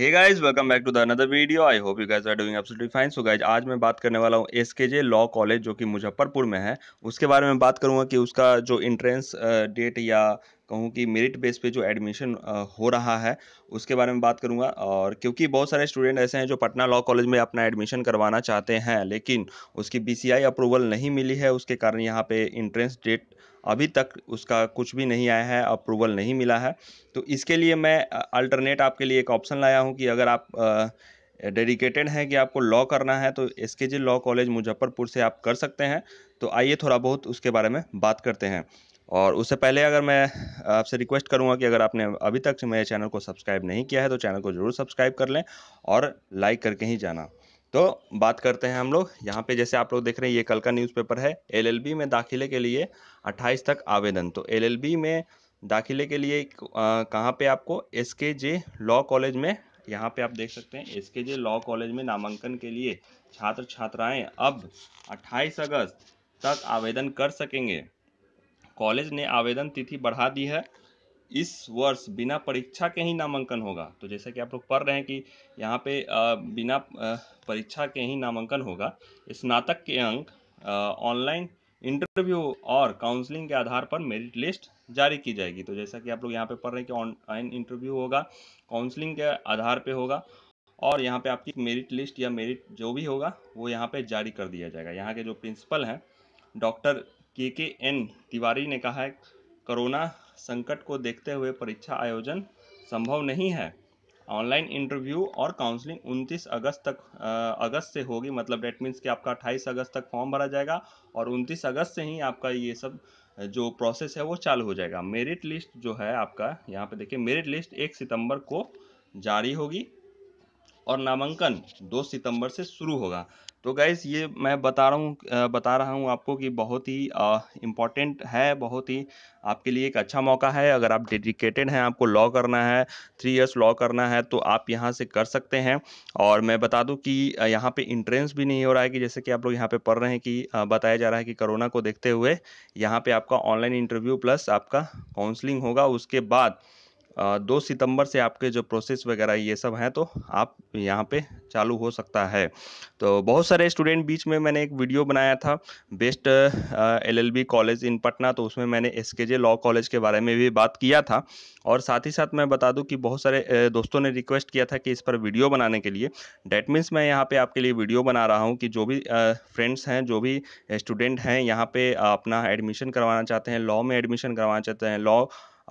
hey guys welcome back to the another video I hope you guys are doing absolutely fine so guys आज मैं बात करने वाला हूँ एस के जे लॉ कॉलेज जो कि मुजफ्फरपुर में है उसके बारे में बात करूँगा कि उसका जो इंट्रेंस डेट या कहूँ कि मेरिट बेस पे जो एडमिशन हो रहा है उसके बारे में बात करूँगा और क्योंकि बहुत सारे स्टूडेंट ऐसे हैं जो पटना लॉ कॉलेज में अपना एडमिशन करवाना चाहते हैं लेकिन उसकी बीसीआई अप्रूवल नहीं मिली है उसके कारण यहाँ पे इंट्रेंस डेट अभी तक उसका कुछ भी नहीं आया है अप्रूवल नहीं मिला है तो इसके लिए मैं अल्टरनेट आपके लिए एक ऑप्शन लाया हूँ कि अगर आप डेडिकेटेड हैं कि आपको लॉ करना है तो एस के लॉ कॉलेज मुजफ्फरपुर से आप कर सकते हैं तो आइए थोड़ा बहुत उसके बारे में बात करते हैं और उससे पहले अगर मैं आपसे रिक्वेस्ट करूंगा कि अगर आपने अभी तक मेरे चैनल को सब्सक्राइब नहीं किया है तो चैनल को ज़रूर सब्सक्राइब कर लें और लाइक करके ही जाना तो बात करते हैं हम लोग यहाँ पे जैसे आप लोग देख रहे हैं ये कल का न्यूज़पेपर है एलएलबी में दाखिले के लिए 28 तक आवेदन तो एलएलबी में दाखिले के लिए कहाँ पे आपको एस के जे लॉ कॉलेज में यहाँ पे आप देख सकते हैं एस के जे लॉ कॉलेज में नामांकन के लिए छात्र छात्राएं अब 28 अगस्त तक आवेदन कर सकेंगे कॉलेज ने आवेदन तिथि बढ़ा दी है इस वर्ष बिना परीक्षा के ही नामांकन होगा तो जैसा कि आप लोग पढ़ रहे हैं कि यहाँ पे बिना परीक्षा के ही नामांकन होगा स्नातक के अंक ऑनलाइन इंटरव्यू और काउंसलिंग के आधार पर मेरिट लिस्ट जारी की जाएगी तो जैसा कि आप लोग यहाँ पे पढ़ रहे हैं कि ऑनलाइन इंटरव्यू होगा काउंसलिंग के आधार पे होगा और यहाँ पे आपकी मेरिट लिस्ट या मेरिट जो भी होगा वो यहाँ पे जारी कर दिया जाएगा यहाँ के जो प्रिंसिपल हैं डॉक्टर के के एन तिवारी ने कहा है कोरोना संकट को देखते हुए परीक्षा आयोजन संभव नहीं है ऑनलाइन इंटरव्यू और काउंसलिंग 29 अगस्त तक आ, अगस्त से होगी मतलब डेट मीन्स कि आपका 28 अगस्त तक फॉर्म भरा जाएगा और 29 अगस्त से ही आपका ये सब जो प्रोसेस है वो चालू हो जाएगा मेरिट लिस्ट जो है आपका यहाँ पे देखिए मेरिट लिस्ट एक सितंबर को जारी होगी और नामांकन दो सितंबर से शुरू होगा तो गाइज़ ये मैं बता रहा हूँ बता रहा हूँ आपको कि बहुत ही इम्पॉर्टेंट है बहुत ही आपके लिए एक अच्छा मौका है अगर आप डेडिकेटेड हैं आपको लॉ करना है थ्री इयर्स लॉ करना है तो आप यहाँ से कर सकते हैं और मैं बता दूँ कि यहाँ पे इंट्रेंस भी नहीं हो रहा है कि जैसे कि आप लोग यहाँ पे पढ़ रहे हैं कि बताया जा रहा है कि कोरोना को देखते हुए यहाँ पर आपका ऑनलाइन इंटरव्यू प्लस आपका काउंसलिंग होगा उसके बाद दो सितंबर से आपके जो प्रोसेस वगैरह ये सब हैं तो आप यहाँ पे चालू हो सकता है तो बहुत सारे स्टूडेंट बीच में मैंने एक वीडियो बनाया था best LLB college in Patna तो उसमें मैंने एसकेजे लॉ कॉलेज के बारे में भी बात किया था और साथ ही साथ मैं बता दूं कि बहुत सारे दोस्तों ने रिक्वेस्ट किया था कि इस पर वीडियो बनाने के लिए डैट मीन्स मैं यहाँ पे आपके लिए वीडियो बना रहा हूँ कि जो भी फ्रेंड्स हैं जो भी स्टूडेंट हैं यहाँ पे अपना एडमिशन करवाना चाहते हैं लॉ में एडमिशन करवाना चाहते हैं लॉ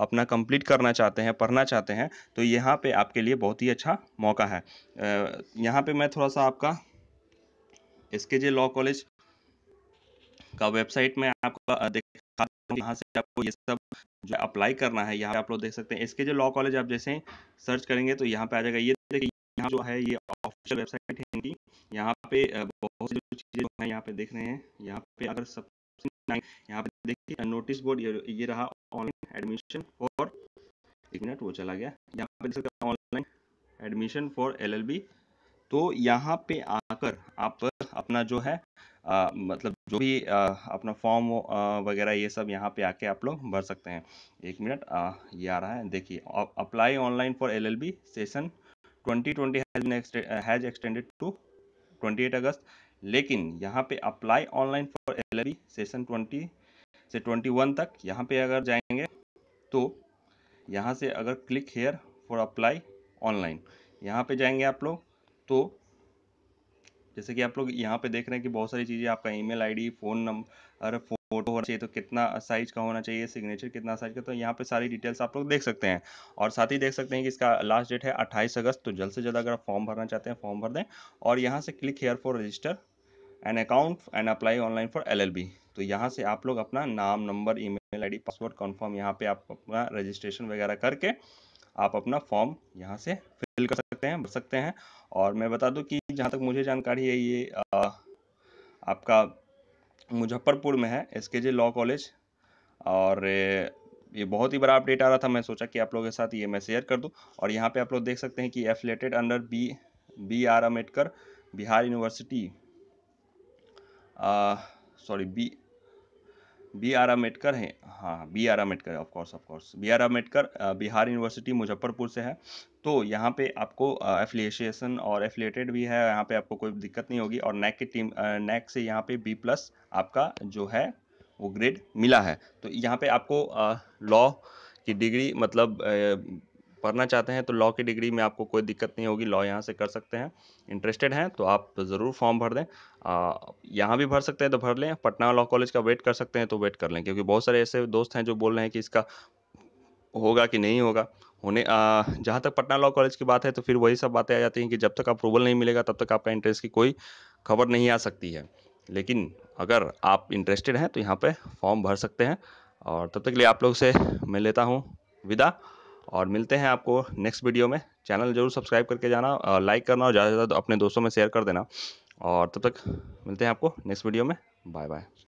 अपना कंप्लीट करना चाहते हैं पढ़ना चाहते हैं तो यहाँ पे आपके लिए बहुत ही अच्छा मौका है यहाँ पे मैं थोड़ा सा आपका एस जे लॉ कॉलेज का वेबसाइट में आपको यहाँ से आपको ये सब जो अप्लाई करना है यहाँ पे आप लोग देख सकते हैं इसके लॉ कॉलेज आप जैसे सर्च करेंगे तो यहाँ पे आ जाएगा ये यहाँ जो है ये ऑफिशियल वेबसाइट है इनकी यहाँ पे बहुत सी चीज़ें यहाँ पे देख रहे हैं यहाँ पे अगर सब यहाँ पे देखिए नोटिस बोर्ड ये रहा ऑनलाइन एडमिशन फॉर एक मिनट वो चला गया यहाँ पे ऑनलाइन एडमिशन फॉर एलएलबी तो यहाँ पे आकर आप अपना जो है आ, मतलब जो भी आ, अपना फॉर्म वगैरह ये सब यहाँ पे आके आप लोग भर सकते हैं एक मिनट ये आ रहा है देखिए apply online for LLB session 2020 has extended to 28 August लेकिन यहाँ पे apply online for LLB session 20 से 21 तक यहाँ पे अगर जाएंगे तो यहाँ से अगर click here for apply online यहाँ पे जाएंगे आप लोग तो जैसे कि आप लोग यहाँ पे देख रहे हैं कि बहुत सारी चीज़ें आपका email ID phone number photo होना चाहिए तो कितना साइज का होना चाहिए सिग्नेचर कितना साइज का तो यहाँ पे सारी डिटेल्स आप लोग देख सकते हैं और साथ ही देख सकते हैं कि इसका लास्ट डेट है 28 अगस्त तो जल्द से जल्द अगर आप फॉर्म भरना चाहते हैं फॉर्म भर दें और यहाँ से click here for register an account and apply online for L तो यहाँ से आप लोग अपना नाम number email ID password confirm यहाँ पे आप अपना रजिस्ट्रेशन वगैरह करके आप अपना फॉर्म यहाँ से फिल कर सकते हैं भर सकते हैं और मैं बता दूँ कि जहाँ तक मुझे जानकारी है ये आ, आपका मुजफ्फरपुर में है एस के जे लॉ कॉलेज और ये बहुत ही बड़ा अपडेट आ रहा था मैं सोचा कि आप लोगों के साथ ये मैं शेयर कर दूँ और यहाँ पे आप लोग देख सकते हैं कि affiliated under B B R Ambedkar Bihar university sorry B B R Ambedkar हैं हाँ B R Ambedkar of course of course B R Ambedkar Bihar university Muzaffarpur से है तो यहाँ पे आपको एफिलिएशन और एफिलेटेड भी है यहाँ पे आपको कोई दिक्कत नहीं होगी और नैक की टीम नैक से यहाँ पे बी प्लस आपका जो है वो ग्रेड मिला है तो यहाँ पे आपको लॉ की डिग्री मतलब पढ़ना चाहते हैं तो लॉ की डिग्री में आपको कोई दिक्कत नहीं होगी लॉ यहाँ से कर सकते हैं इंटरेस्टेड हैं तो आप ज़रूर फॉर्म भर दें यहाँ भी भर सकते हैं तो भर लें पटना लॉ कॉलेज का वेट कर सकते हैं तो वेट कर लें क्योंकि बहुत सारे ऐसे दोस्त हैं जो बोल रहे हैं कि इसका होगा कि नहीं होगा होने जहाँ तक पटना लॉ कॉलेज की बात है तो फिर वही सब बातें आ जाती हैं कि जब तक अप्रूवल नहीं मिलेगा तब तक आपका इंटरेस्ट की कोई खबर नहीं आ सकती है लेकिन अगर आप इंटरेस्टेड हैं तो यहाँ पे फॉर्म भर सकते हैं और तब तक के लिए आप लोग से मैं लेता हूँ विदा और मिलते हैं आपको नेक्स्ट वीडियो में चैनल जरूर सब्सक्राइब करके जाना लाइक करना और ज़्यादा से ज़्यादा अपने दोस्तों में शेयर कर देना और तब तक मिलते हैं आपको नेक्स्ट वीडियो में बाय बाय